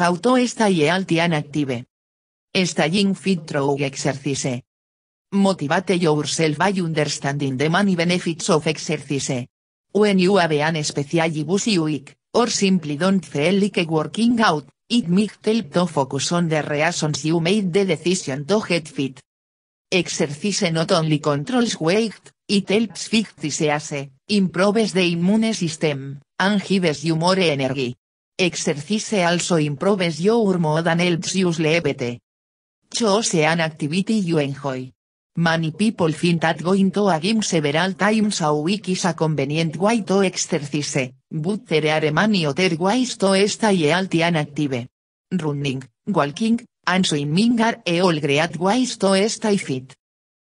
Auto esta y and active. Staying fit through exercise. Motivate yourself by understanding the many benefits of exercise. When you have an especially busy week, or simply don't feel like working out, it might help to focus on the reasons you made the decision to get fit. Exercise not only controls weight, it helps fix disease, improves the immune system, and gives you more energy. Exercise also improves your mood and helps you sleep Choose an activity you enjoy. Many people find that going to a gym several times a week is a convenient way to exercise, but there are many other ways to stay healthy and active. Running, walking, and swimming are all great ways to stay fit.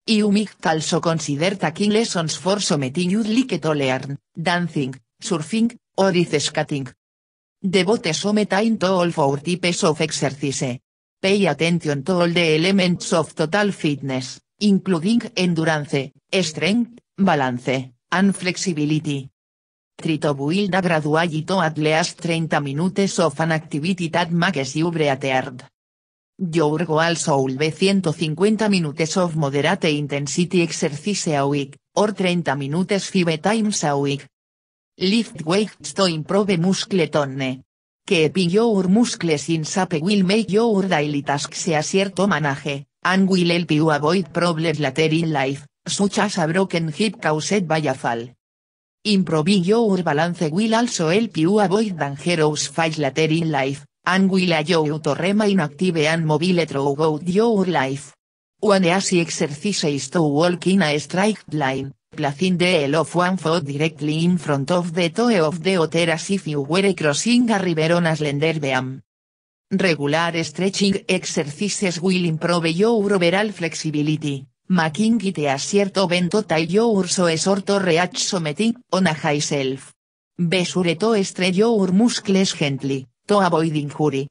You might also consider taking lessons for something you'd like to learn, dancing, surfing, or ice skating. Devote some time to all four types of exercise. Pay attention to all the elements of total fitness, including endurance, strength, balance, and flexibility. Try to build a to at least 30 minutes of an activity that makes you breathe. Your goal should be 150 minutes of moderate intensity exercise a week, or 30 minutes five times a week, Lift weights to improve muscle tone. Keeping your muscles in shape will make your daily tasks a cierto manage, and will help you avoid problems later in life, such as a broken hip caused by a fall. Improving your balance will also help you avoid dangerous falls later in life, and will allow you to remain active and mobile throughout your life. One easy exercise is to walk in a straight line, placing the of one foot directly in front of the toe of the other as if you were crossing a river on a slender beam. Regular stretching exercises will improve your overall flexibility, making it a cierto vento your so or to reach something on a high self. Besure to stretch your muscles gently, to avoid injury.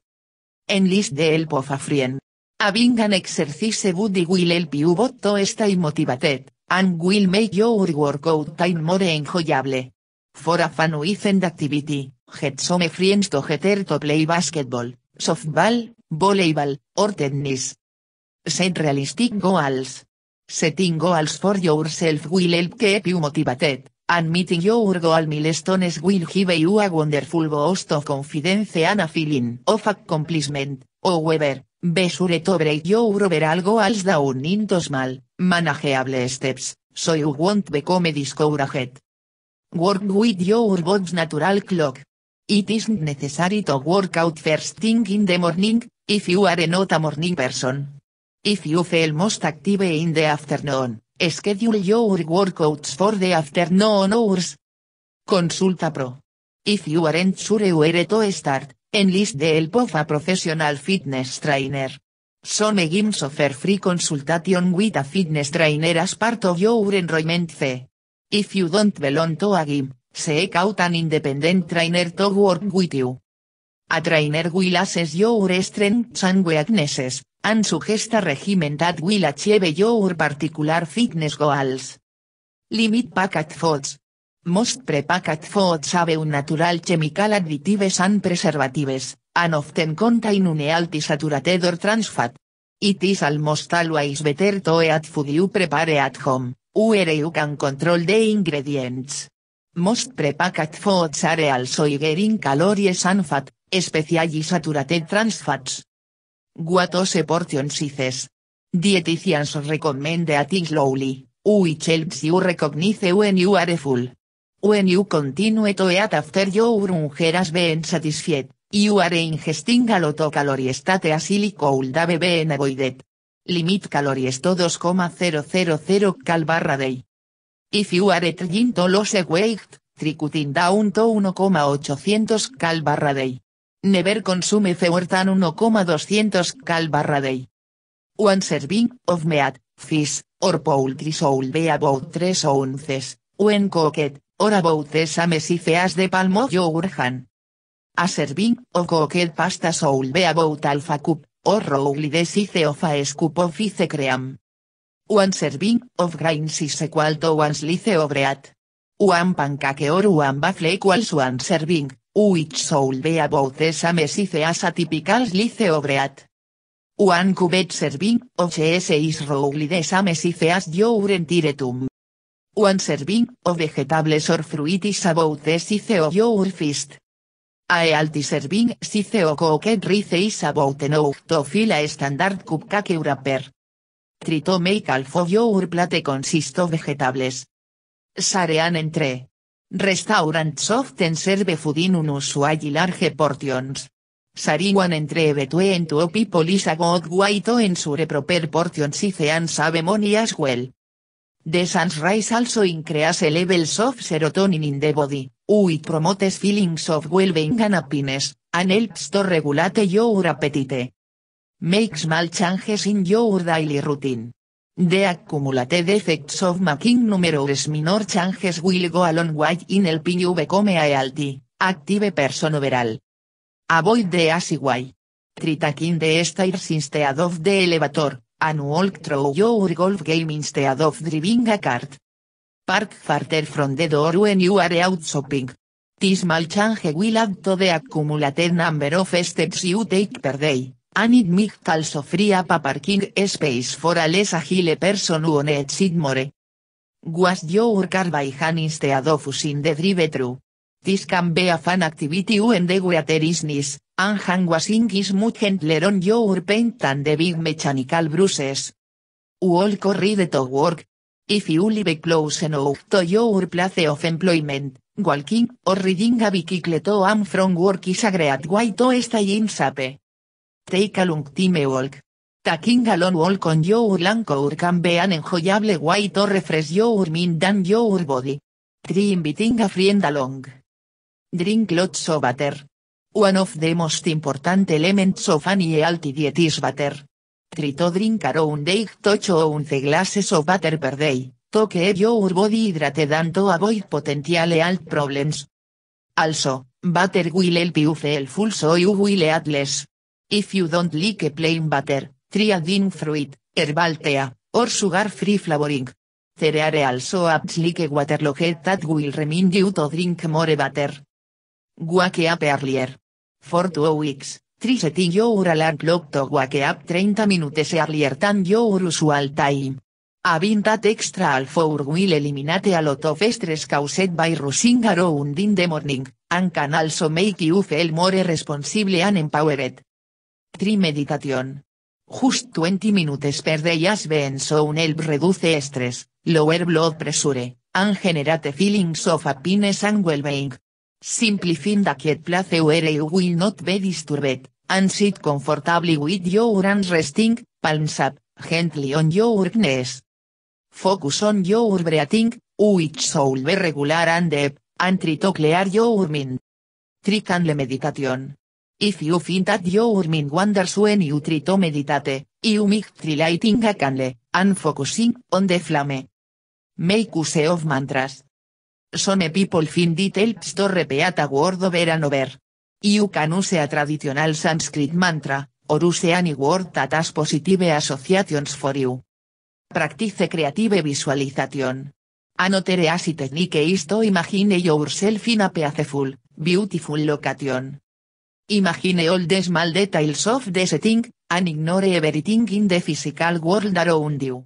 Enlist the help of a friend. Having an exercise buddy will help you both to stay motivated and will make your workout time more enjoyable. For a fun weekend activity, get some friends to together to play basketball, softball, volleyball, or tennis. Set realistic goals. Setting goals for yourself will help keep you motivated, and meeting your goal milestones will give you a wonderful boost of confidence and a feeling of accomplishment, however, Be sure to break your algo als down un small, manageable steps, so you won't become discouraged. Work with your body's natural clock. It isn't necessary to work out first thing in the morning, if you are not a morning person. If you feel most active in the afternoon, schedule your workouts for the afternoon hours. Consulta pro. If you aren't sure where to start, en list de el professional fitness trainer. Some gyms offer free consultation with a fitness trainer as part of your enrollment fee. If you don't belong to a gym, seek out an independent trainer to work with you. A trainer will assess your strengths and weaknesses, and suggest a regimen that will achieve your particular fitness goals. Limit packet thoughts. Most prepackaged foods have natural chemical additives and preservatives, and often contain anti-saturated or trans fat. It is almost always better to eat food you prepare at home, where you can control the ingredients. Most prepackaged foods are also higher in calories and fat, especially saturated trans fats. Guatose portion sizes. Dieticians recommend eating slowly, which helps you recognize when you are full. When you continue to eat after your ungeras has been satisfied, you are ingesting a lot of calories that asili could have been avoided. Limit calories to 2,000 cal barra day. If you are trying to lose weight, tricutin da down 1,800 cal barra day. Never consume fewer than 1,200 cal barra day. One serving of meat, fish, or poultry should be about 3 ounces, when cooked, or a mesifeas de palmo yourhan. A Servin, o coquet pasta soul bea about alfa cup, or rowly y of a cream. One serving, of grains is equal to one slice uan bread. One pancake or one waffle qual one serving, which soul be a as a mesifeas slice of bread. One cubet serving, o cheese is rowly de same as your one serving, of vegetables or fruit is about the size of your fist. A healthy serving size of cooked rice is about enough to fill standard cupcake wrapper. Try make half of your plate consist of vegetables. Sarean entre. Restaurants often serve food in unusual large portions. Sariwan entre between two people is about good way to ensure proper portions if and save as well. The sunrise also increase levels of serotonin in the body, which promotes feelings of well-being and happiness, and helps to regulate your appetite. Makes small changes in your daily routine. The accumulated effects of making numerous minor changes will go along long way in helping you become a healthy, active person overall. Avoid the Asiwai. way. Try esta the stairs instead of the elevator, annual through your golf game instead of driving a cart. Park farter, from the door when you are out shopping. This small change will add to the accumulated number of steps you take per day, and it tal also free parking space for a less agile person who needs it more. your car by hand instead of using the drive true. This can be a fan activity when the water is nice, and hang washing is much your paint de the big mechanical bruises. Walk or de to work. If you live close enough to your place of employment, walking or riding a bicycle to and from work is a great way to stay in shape. Take a long time walk. Taking a long walk on your lancour can be an enjoyable way to refresh your mind and your body. Try inviting a friend along drink lots of water. One of the most important elements of any healthy diet is water. Try to drink around 8 to 11 glasses of water per day, to keep your body hydrated and avoid potential health problems. Also, water will help you feel full so you will eat less. If you don't like plain water, try adding fruit, herbal tea, or sugar-free flavoring. There are also apps like Waterlogged that will remind you to drink more water. Wake up earlier. For two weeks, try setting your alarm clock to wake up 30 minutes earlier than your usual time. Having that extra al hour will eliminate a lot of stress caused by rushing around in the morning, and can also make you feel more responsible and empowered. 3. Meditation. Just 20 minutes per day has so shown help reduce stress, lower blood pressure, and generate feelings of happiness and well Simply find a quiet place where you will not be disturbed, and sit comfortably with your hands resting, palms up, gently on your knees. Focus on your breathing, which soul be regular and deep, and try to clear your mind. Trick meditation. If you find that your mind wanders when you try to meditate, you might try lighting a candle, and focusing on the flame. Make use of mantras, some people find details to repeat a word over and over. You can use a traditional Sanskrit mantra, or use any word that has positive associations for you. Practice creative visualization. Another it technique is to imagine yourself in a peaceful, beautiful location. Imagine all the small details of the setting, and ignore everything in the physical world around you.